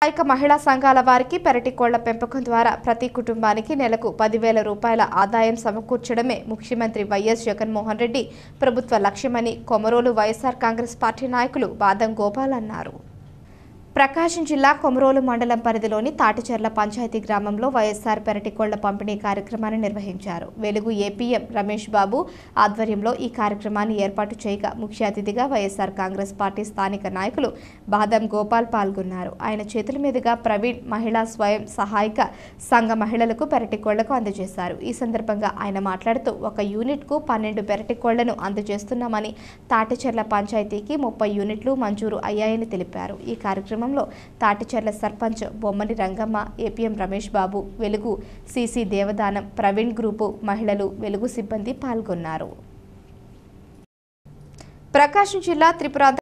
స్థానిక మహిళా సంఘాల వారికి పెరటి కోళ్ల పెంపకం ద్వారా ప్రతి కుటుంబానికి నెలకు పదివేల రూపాయల ఆదాయం సమకూర్చడమే ముఖ్యమంత్రి వైఎస్ జగన్మోహన్ రెడ్డి ప్రభుత్వ లక్ష్యమని కొమరోలు వైఎస్సార్ కాంగ్రెస్ పార్టీ నాయకులు బాదం గోపాల్ అన్నారు ప్రకాశం జిల్లా కొమరోలు మండలం పరిధిలోని తాటిచెర్ల పంచాయతీ గ్రామంలో వైఎస్ఆర్ పెరటికోళ్ల పంపిణీ కార్యక్రమాన్ని నిర్వహించారు వెలుగు ఏపీఎం రమేష్ బాబు ఆధ్వర్యంలో ఈ కార్యక్రమాన్ని ఏర్పాటు చేయగా ముఖ్య అతిథిగా వైఎస్ఆర్ కాంగ్రెస్ పార్టీ స్థానిక నాయకులు బాదం గోపాల్ పాల్గొన్నారు ఆయన చేతుల మీదుగా ప్రవీణ్ మహిళా స్వయం సహాయక సంఘ మహిళలకు పెరటికోళ్లకు అందజేశారు ఈ సందర్భంగా ఆయన మాట్లాడుతూ ఒక యూనిట్కు పన్నెండు పెరటికోళ్లను అందజేస్తున్నామని తాటిచెర్ల పంచాయతీకి ముప్పై యూనిట్లు మంజూరు అయ్యాయని తెలిపారు ఈ కార్యక్రమం కార్యక్రమంలో తాటిచెర్ల సర్పంచ్ బొమ్మని రంగమ్మ ఏపీఎం రమేష్ బాబు వెలుగు సిసి దేవదానం ప్రవీణ్ గ్రూపు మహిళలు వెలుగు సిబ్బంది పాల్గొన్నారు ప్రకాశం జిల్లా త్రిపుర